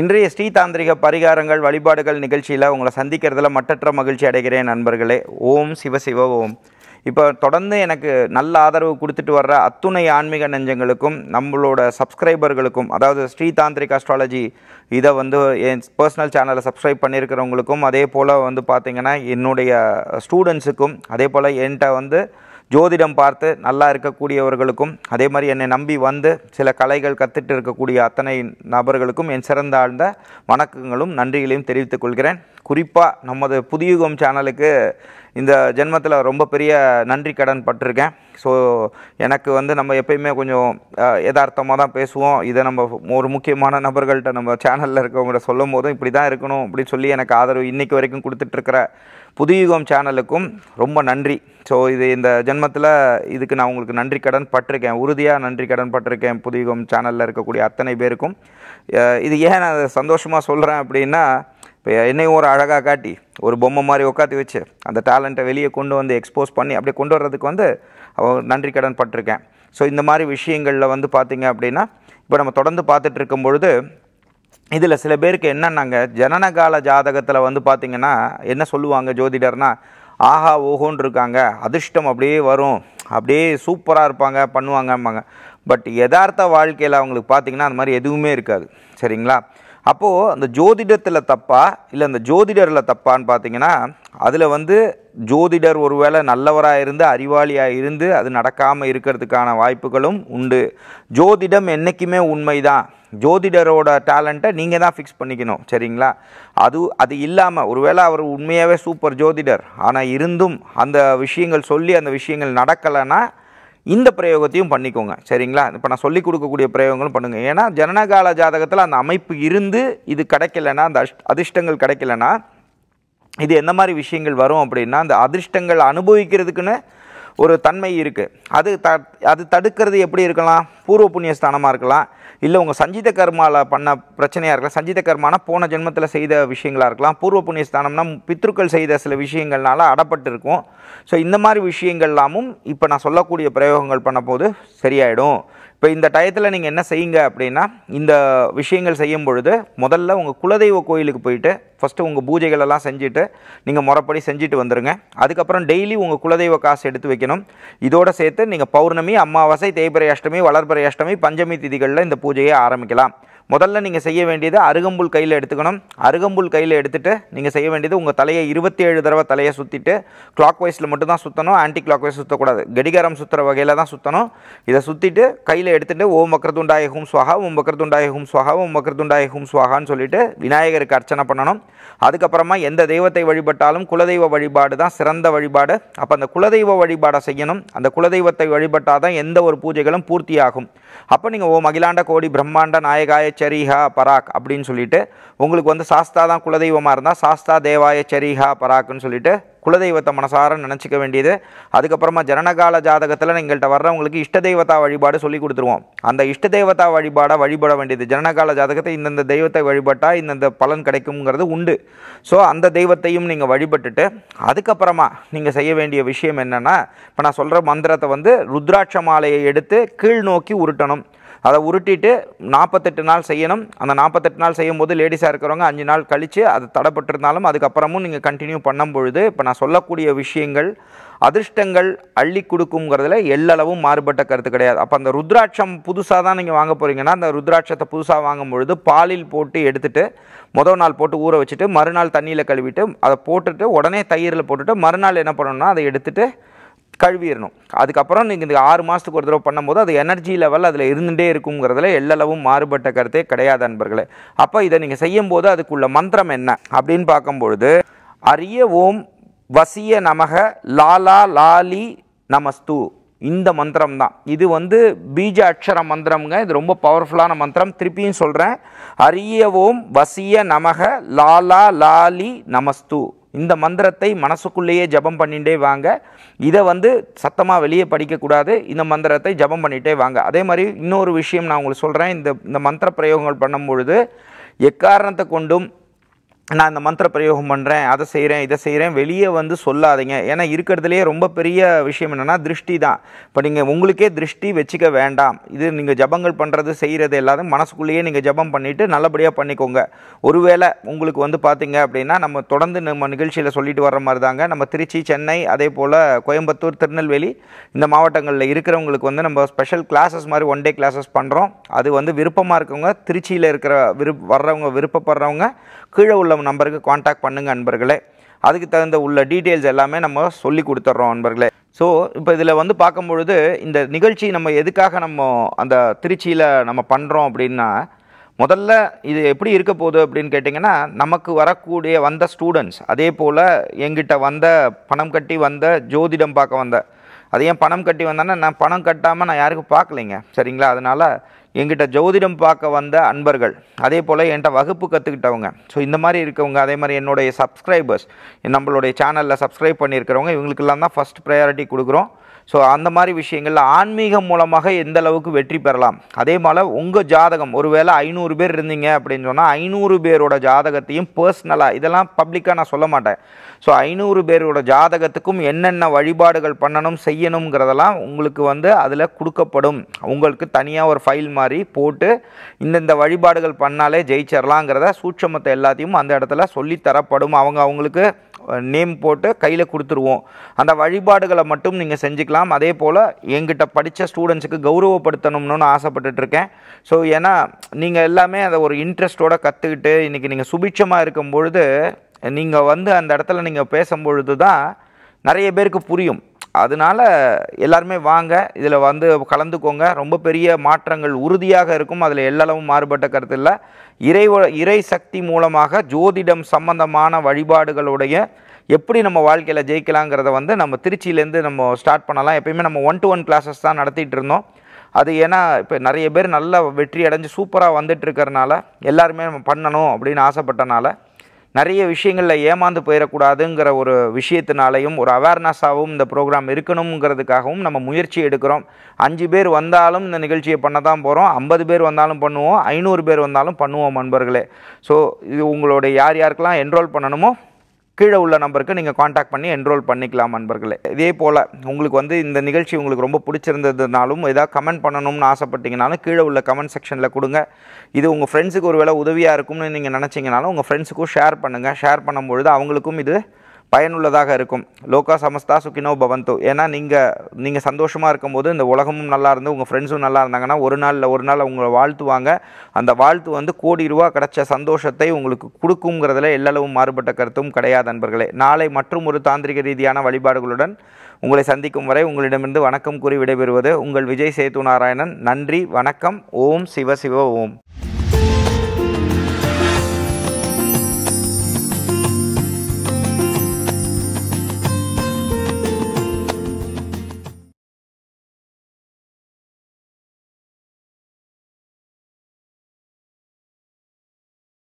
இன்றைய ஸ்ரீ தாந்திரிக பரிகாரங்கள் வழிபாடுகள் நிகழ்ச்சியில் உங்களை சந்திக்கிறதுல மட்டற்ற மகிழ்ச்சி அடைகிறேன் நண்பர்களே ஓம் சிவசிவ ஓம் இப்போ தொடர்ந்து எனக்கு நல்ல ஆதரவு கொடுத்துட்டு வர்ற அத்துணை ஆன்மீக நெஞ்சங்களுக்கும் நம்மளோட சப்ஸ்கிரைபர்களுக்கும் அதாவது ஸ்ரீ தாந்திரிக் அஸ்ட்ராலஜி இதை வந்து என் பர்சனல் சேனலை சப்ஸ்கிரைப் பண்ணியிருக்கிறவங்களுக்கும் அதே போல் வந்து பார்த்திங்கன்னா என்னுடைய ஸ்டூடெண்ட்ஸுக்கும் அதே போல் என்கிட்ட வந்து ஜோதிடம் பார்த்து நல்லா இருக்கக்கூடியவர்களுக்கும் அதே மாதிரி என்னை நம்பி வந்து சில கலைகள் கற்றுட்டு இருக்கக்கூடிய அத்தனை நபர்களுக்கும் என் சிறந்த ஆழ்ந்த வணக்கங்களும் நன்றிகளையும் தெரிவித்துக் கொள்கிறேன் குறிப்பாக நமது புதியுகம் சேனலுக்கு இந்த ஜென்மத்தில் ரொம்ப பெரிய நன்றி கடன் பட்டிருக்கேன் ஸோ எனக்கு வந்து நம்ம எப்பயுமே கொஞ்சம் யதார்த்தமாக தான் பேசுவோம் இதை நம்ம ஒரு முக்கியமான நபர்கள்ட்ட நம்ம சேனலில் இருக்கவங்கள்ட்ட சொல்லும் போதும் இப்படி தான் இருக்கணும் அப்படின்னு சொல்லி எனக்கு ஆதரவு இன்றைக்கி வரைக்கும் கொடுத்துட்ருக்கிற புதியுகம் சேனலுக்கும் ரொம்ப நன்றி ஸோ இது இந்த ஜென்மத்தில் இதுக்கு நான் உங்களுக்கு நன்றி கடன் பட்டிருக்கேன் உறுதியாக நன்றி கடன் பட்டிருக்கேன் புதியுகம் சேனலில் இருக்கக்கூடிய அத்தனை பேருக்கும் இது ஏன் நான் சந்தோஷமாக சொல்கிறேன் அப்படின்னா இப்போ என்னையும் ஒரு அழகாக காட்டி ஒரு பொம்மை மாதிரி உட்காந்து வச்சு அந்த டேலண்ட்டை வெளியே கொண்டு வந்து எக்ஸ்போஸ் பண்ணி அப்படியே கொண்டு வர்றதுக்கு வந்து நன்றி கடன் பட்டிருக்கேன் ஸோ இந்த மாதிரி விஷயங்களில் வந்து பார்த்திங்க அப்படின்னா இப்போ நம்ம தொடர்ந்து பார்த்துட்டு இருக்கும் பொழுது இதில் சில பேருக்கு என்னன்னாங்க ஜனனகால ஜாதகத்தில் வந்து பார்த்திங்கன்னா என்ன சொல்லுவாங்க ஜோதிடர்னா ஆஹா ஓஹோன்னு இருக்காங்க அதிர்ஷ்டம் அப்படியே வரும் அப்படியே சூப்பராக இருப்பாங்க பண்ணுவாங்கம்பாங்க பட் யதார்த்த வாழ்க்கையில் அவங்களுக்கு பார்த்திங்கன்னா அந்த மாதிரி எதுவுமே இருக்காது சரிங்களா அப்போது அந்த ஜோதிடத்தில் தப்பா இல்லை அந்த ஜோதிடரில் தப்பான்னு பார்த்தீங்கன்னா அதில் வந்து ஜோதிடர் ஒருவேளை நல்லவராக இருந்து அறிவாளியாக இருந்து அது நடக்காமல் இருக்கிறதுக்கான வாய்ப்புகளும் உண்டு ஜோதிடம் என்றைக்குமே உண்மை தான் ஜோதிடரோட டேலண்ட்டை நீங்கள் தான் ஃபிக்ஸ் பண்ணிக்கணும் சரிங்களா அது அது இல்லாமல் ஒருவேளை அவர் உண்மையாகவே சூப்பர் ஜோதிடர் ஆனால் இருந்தும் அந்த விஷயங்கள் சொல்லி அந்த விஷயங்கள் நடக்கலைன்னா இந்த பிரயோகத்தையும் பண்ணிக்கோங்க சரிங்களா இப்போ நான் சொல்லிக் கொடுக்கக்கூடிய பிரயோகங்களும் பண்ணுங்கள் ஏன்னா ஜனனகால ஜாதகத்தில் அந்த அமைப்பு இருந்து இது கிடைக்கலன்னா அந்த அதிர்ஷ்டங்கள் கிடைக்கலன்னா இது எந்த மாதிரி விஷயங்கள் வரும் அப்படின்னா அந்த அதிர்ஷ்டங்கள் அனுபவிக்கிறதுக்குன்னு ஒரு தன்மை இருக்குது அது த அது தடுக்கிறது எப்படி இருக்கலாம் பூர்வ புண்ணியஸ்தானமாக இருக்கலாம் இல்லை உங்கள் சஞ்சித கர்மாவில் பண்ண பிரச்சனையாக இருக்கலாம் சஞ்சித கர்மானா போன ஜென்மத்தில் செய்த விஷயங்களாக இருக்கலாம் பூர்வ புண்ணியஸ்தானம்னா பித்ருக்கள் செய்த சில விஷயங்கள்னால அடப்பட்டு இருக்கும் ஸோ இந்த மாதிரி விஷயங்கள்லாமும் இப்போ நான் சொல்லக்கூடிய பிரயோகங்கள் பண்ண சரியாயிடும் இப்போ இந்த டயத்தில் நீங்கள் என்ன செய்யுங்க அப்படின்னா இந்த விஷயங்கள் செய்யும் பொழுது முதல்ல உங்கள் குலதெய்வ கோயிலுக்கு போயிட்டு ஃபஸ்ட்டு உங்கள் பூஜைகள் எல்லாம் செஞ்சுட்டு நீங்கள் முறைப்படி செஞ்சுட்டு வந்துடுங்க அதுக்கப்புறம் டெய்லி உங்கள் குலதெய்வ காசு எடுத்து வைக்கணும் இதோடு சேர்த்து நீங்கள் பௌர்ணமி அமாவாசை தேய்பிரை அஷ்டமி வளர்பிரை அஷ்டமி பஞ்சமி திதிகளில் இந்த பூஜையை ஆரம்பிக்கலாம் முதல்ல நீங்கள் செய்ய வேண்டியது அருகம்புல் கையில் எடுத்துக்கணும் அருகம்புல் கையில் எடுத்துகிட்டு நீங்கள் செய்ய வேண்டியது உங்கள் தலையை இருபத்தி ஏழு தடவை தலையை சுற்றிட்டு கிளாக் வைஸில் மட்டும்தான் சுற்றணும் ஆன்டி கிளாக் வைஸ் சுற்றக்கூடாது கடிகாரம் சுற்றுற வகையில் தான் சுற்றணும் இதை சுற்றிட்டு கையில் எடுத்துகிட்டு ஓம் மக்கரதுண்டாய ஹும் சுவாகா ஓம் மக்கரதுண்டாய ஹும் சுவாகா ஓம் மக்கரதுண்டாய ஹும் சுவாகான்னு சொல்லிட்டு விநாயகருக்கு அர்ச்சனை பண்ணணும் அதுக்கப்புறமா எந்த தெய்வத்தை வழிபட்டாலும் குலதெய்வ வழிபாடு தான் சிறந்த வழிபாடு அப்போ அந்த குலதெய்வ வழிபாடை செய்யணும் அந்த குலதெய்வத்தை வழிபட்டால் தான் எந்த ஒரு பூஜைகளும் பூர்த்தியாகும் அப்போ நீங்கள் ஓம் அகிலாண்ட கோடி பிரம்மாண்ட நாயகாய சரிஹா பராக் அப்படின்னு சொல்லிட்டு உங்களுக்கு வந்து சாஸ்தா தான் குலதெய்வமாக இருந்தால் சாஸ்தா தேவாய சரிஹா பராக்னு சொல்லிட்டு குலதெய்வத்தை மனசார நினச்சிக்க வேண்டியது அதுக்கப்புறமா ஜனனகால ஜாதகத்தில் எங்கள்கிட்ட வர்றவங்களுக்கு இஷ்ட தெய்வத்தா வழிபாடு சொல்லி கொடுத்துருவோம் அந்த இஷ்ட தெய்வத்தா வழிபாடாக வழிபட வேண்டியது ஜனனகால ஜாதகத்தை இந்தந்த தெய்வத்தை வழிபட்டால் இந்தந்த பலன் கிடைக்குங்கிறது உண்டு ஸோ அந்த தெய்வத்தையும் நீங்கள் வழிபட்டுட்டு அதுக்கப்புறமா நீங்கள் செய்ய வேண்டிய விஷயம் என்னென்னா இப்போ நான் சொல்கிற மந்திரத்தை வந்து ருத்ராட்ச மாலையை எடுத்து கீழ் நோக்கி உருட்டணும் அதை உருட்டிட்டு நாற்பத்தெட்டு நாள் செய்யணும் அந்த நாற்பத்தெட்டு நாள் செய்யும்போது லேடிஸாக இருக்கிறவங்க அஞ்சு நாள் கழித்து அது தடப்பட்டிருந்தாலும் அதுக்கப்புறமும் நீங்கள் கண்டினியூ பண்ணும் பொழுது இப்போ நான் சொல்லக்கூடிய விஷயங்கள் அதிர்ஷ்டங்கள் அள்ளி கொடுக்குங்கிறதுல எல்லளவும் மாறுபட்ட கருத்து கிடையாது அப்போ அந்த ருத்ராட்சம் புதுசாக தான் நீங்கள் வாங்க போகிறீங்கன்னா அந்த ருத்ராட்சத்தை புதுசாக வாங்கும் பொழுது பாலில் போட்டு எடுத்துகிட்டு மொதல் நாள் போட்டு ஊற வச்சுட்டு மறுநாள் தண்ணியில் கழுவிட்டு அதை போட்டுட்டு உடனே தயிரில் போட்டுட்டு மறுநாள் என்ன பண்ணணும்னா அதை எடுத்துகிட்டு கழுவிடணும் அதுக்கப்புறம் நீங்கள் இந்த ஆறு மாதத்துக்கு ஒரு தடவை பண்ணும்போது அது எனர்ஜி லெவல் அதில் இருந்துகிட்டே இருக்குங்கிறதுல எல்லளவும் மாறுபட்ட கருத்தே கிடையாது அன்பர்களே அப்போ இதை நீங்கள் செய்யும்போது அதுக்குள்ள மந்திரம் என்ன அப்படின்னு பார்க்கும்பொழுது அரிய ஓம் வசிய நமக லாலா லாலி நமஸ்து இந்த மந்திரம் தான் இது வந்து பீஜ அக்ஷர மந்திரம்ங்க இது ரொம்ப பவர்ஃபுல்லான மந்திரம் திருப்பியும் சொல்கிறேன் அரிய ஓம் வசிய நமக லாலா லாலி நமஸ்து இந்த மந்திரத்தை மனசுக்குள்ளேயே ஜபம் பண்ணிகிட்டே வாங்க இதை வந்து சத்தமாக வெளியே படிக்கக்கூடாது இந்த மந்திரத்தை ஜபம் பண்ணிகிட்டே வாங்க அதே மாதிரி இன்னொரு விஷயம் நான் உங்களுக்கு சொல்கிறேன் இந்த இந்த மந்திர பிரயோகங்கள் பண்ணும் பொழுது எக்காரணத்தை கொண்டும் நான் இந்த மந்திர பிரயோகம் பண்ணுறேன் அதை செய்கிறேன் இதை செய்கிறேன் வெளியே வந்து சொல்லாதீங்க ஏன்னா இருக்கிறதுலையே ரொம்ப பெரிய விஷயம் என்னென்னா திருஷ்டி தான் இப்போ நீங்கள் உங்களுக்கே திருஷ்டி வச்சுக்க வேண்டாம் இது நீங்கள் ஜபங்கள் பண்ணுறது செய்கிறது எல்லாத்தையும் மனசுக்குள்ளேயே நீங்கள் ஜபம் பண்ணிவிட்டு நல்லபடியாக பண்ணிக்கோங்க ஒருவேளை உங்களுக்கு வந்து பார்த்திங்க அப்படின்னா நம்ம தொடர்ந்து நம்ம நிகழ்ச்சியில் சொல்லிட்டு வர்ற மாதிரி தாங்க நம்ம திருச்சி சென்னை அதே போல் கோயம்புத்தூர் திருநெல்வேலி இந்த மாவட்டங்களில் இருக்கிறவங்களுக்கு வந்து நம்ம ஸ்பெஷல் கிளாஸஸ் மாதிரி ஒன் டே கிளாஸஸ் பண்ணுறோம் அது வந்து விருப்பமாக இருக்கவங்க திருச்சியில் இருக்கிற விரு வர்றவங்க விருப்பப்படுறவங்க கீழே உள்ள நம்பருக்கு காண்டாக்ட் பண்ணுங்கள் அன்பர்களே அதுக்கு தகுந்த உள்ள டீட்டெயில்ஸ் எல்லாமே நம்ம சொல்லி கொடுத்துட்றோம் அன்பர்களே ஸோ இப்போ இதில் வந்து பார்க்கும்பொழுது இந்த நிகழ்ச்சி நம்ம எதுக்காக நம்ம அந்த திருச்சியில் நம்ம பண்ணுறோம் அப்படின்னா முதல்ல இது எப்படி இருக்க போகுது அப்படின்னு கேட்டிங்கன்னா நமக்கு வரக்கூடிய வந்த ஸ்டூடெண்ட்ஸ் அதே போல் எங்கிட்ட வந்த பணம் கட்டி வந்த ஜோதிடம் பார்க்க வந்த அது ஏன் பணம் கட்டி வந்தானே நான் பணம் கட்டாமல் நான் யாருக்கும் பார்க்கலைங்க சரிங்களா அதனால் எங்கிட்ட ஜோதிடம் பார்க்க வந்த அன்பர்கள் அதே போல் என்கிட்ட வகுப்பு கற்றுக்கிட்டவங்க ஸோ இந்த மாதிரி இருக்கவங்க அதே மாதிரி என்னுடைய சப்ஸ்கிரைபர்ஸ் நம்மளுடைய சேனலில் சப்ஸ்கிரைப் பண்ணியிருக்கிறவங்க இவங்களுக்கெல்லாம் தான் ஃபஸ்ட் ப்ரையாரிட்டி கொடுக்குறோம் ஸோ அந்த மாதிரி விஷயங்களில் ஆன்மீகம் மூலமாக எந்த அளவுக்கு வெற்றி பெறலாம் அதே மாதிரி உங்கள் ஜாதகம் ஒருவேளை ஐநூறு பேர் இருந்தீங்க அப்படின்னு சொன்னால் ஐநூறு பேரோட ஜாதகத்தையும் பர்சனலாக இதெல்லாம் பப்ளிக்காக நான் சொல்ல மாட்டேன் ஸோ ஐநூறு பேரோட ஜாதகத்துக்கும் என்னென்ன வழிபாடுகள் பண்ணணும் செய்யணுங்கிறதெல்லாம் உங்களுக்கு வந்து அதில் கொடுக்கப்படும் உங்களுக்கு தனியாக ஒரு ஃபைல் மாதிரி போட்டு இந்தந்த வழிபாடுகள் பண்ணாலே ஜெயிச்சிடலாங்கிறத சூட்சமத்தை எல்லாத்தையும் அந்த இடத்துல சொல்லித்தரப்படும் அவங்க அவங்களுக்கு நேம் போட்டு கையில் கொடுத்துருவோம் அந்த வழிபாடுகளை மட்டும் நீங்கள் செஞ்சுக்கலாம் அதே போல் எங்கிட்ட படித்த ஸ்டூடெண்ட்ஸுக்கு கௌரவப்படுத்தணும்னு ஆசைப்பட்டுட்டு இருக்கேன் ஸோ ஏன்னா நீங்கள் எல்லாமே அதை ஒரு இன்ட்ரெஸ்ட்டோடு கற்றுக்கிட்டு இன்றைக்கி நீங்கள் சுபிட்சமாக இருக்கும் பொழுது நீங்கள் வந்து அந்த இடத்துல நீங்கள் பேசும்பொழுது தான் நிறைய பேருக்கு புரியும் அதனால் எல்லாருமே வாங்க இதில் வந்து கலந்துக்கோங்க ரொம்ப பெரிய மாற்றங்கள் உறுதியாக இருக்கும் அதில் எல்லளவும் மாறுபட்ட கருத்து இல்லை இறை இறை சக்தி மூலமாக ஜோதிடம் சம்பந்தமான வழிபாடுகளுடைய எப்படி நம்ம வாழ்க்கையில் ஜெயிக்கலாங்கிறத வந்து நம்ம திருச்சியிலேருந்து நம்ம ஸ்டார்ட் பண்ணலாம் எப்பயுமே நம்ம ஒன் டு ஒன் கிளாஸஸ் தான் நடத்திட்டு இருந்தோம் அது ஏன்னா இப்போ நிறைய பேர் நல்லா வெற்றி அடைஞ்சு சூப்பராக வந்துட்டு இருக்கிறனால எல்லாருமே நம்ம பண்ணணும் அப்படின்னு ஆசைப்பட்டனால நிறைய விஷயங்களில் ஏமாந்து போயிடக்கூடாதுங்கிற ஒரு விஷயத்தினாலையும் ஒரு அவேர்னஸாகவும் இந்த ப்ரோக்ராம் இருக்கணுங்கிறதுக்காகவும் நம்ம முயற்சி எடுக்கிறோம் அஞ்சு பேர் வந்தாலும் இந்த நிகழ்ச்சியை பண்ண தான் போகிறோம் ஐம்பது பேர் வந்தாலும் பண்ணுவோம் ஐநூறு பேர் வந்தாலும் பண்ணுவோம் நண்பர்களே ஸோ இது உங்களுடைய யார் யாருக்கெல்லாம் என்ரோல் பண்ணணுமோ கீழே உள்ள நம்பருக்கு நீங்கள் காண்டாக்ட் பண்ணி என்ரோல் பண்ணிக்கலாம் நண்பர்களே இதே போல் உங்களுக்கு வந்து இந்த நிகழ்ச்சி உங்களுக்கு ரொம்ப பிடிச்சிருந்ததுனாலும் ஏதாவது கமெண்ட் பண்ணணும்னு ஆசைப்பட்டீங்கனாலும் கீழே உள்ள கமெண்ட் செக்ஷனில் கொடுங்க இது உங்கள் ஃப்ரெண்ட்ஸுக்கு ஒரு வேலை உதவியாக இருக்கும்னு நீங்கள் நினச்சிங்கனாலும் உங்கள் ஃப்ரெண்ட்ஸுக்கும் ஷேர் பண்ணுங்கள் ஷேர் பண்ணும்பொழுது அவங்களுக்கும் இது பயனுள்ளதாக இருக்கும் லோகா சமஸ்தா சுக்கினோ பவந்தோ ஏன்னா நீங்கள் நீங்கள் சந்தோஷமாக இருக்கும்போது இந்த உலகமும் நல்லா இருந்து உங்கள் ஃப்ரெண்ட்ஸும் நல்லா இருந்தாங்கன்னா ஒரு நாளில் ஒரு நாள் உங்களை வாழ்த்துவாங்க அந்த வாழ்த்து வந்து கோடி ரூபா கிடச்ச சந்தோஷத்தை உங்களுக்கு கொடுக்குங்கிறதுல எல்லளவும் மாறுபட்ட கருத்தும் கிடையாது நண்பர்களே நாளை மற்றும் ஒரு தாந்திரிக ரீதியான வழிபாடுகளுடன் உங்களை சந்திக்கும் வரை உங்களிடமிருந்து வணக்கம் கூறி விடைபெறுவது உங்கள் விஜய் சேத்து நாராயணன் நன்றி வணக்கம் ஓம் சிவ சிவ ஓம்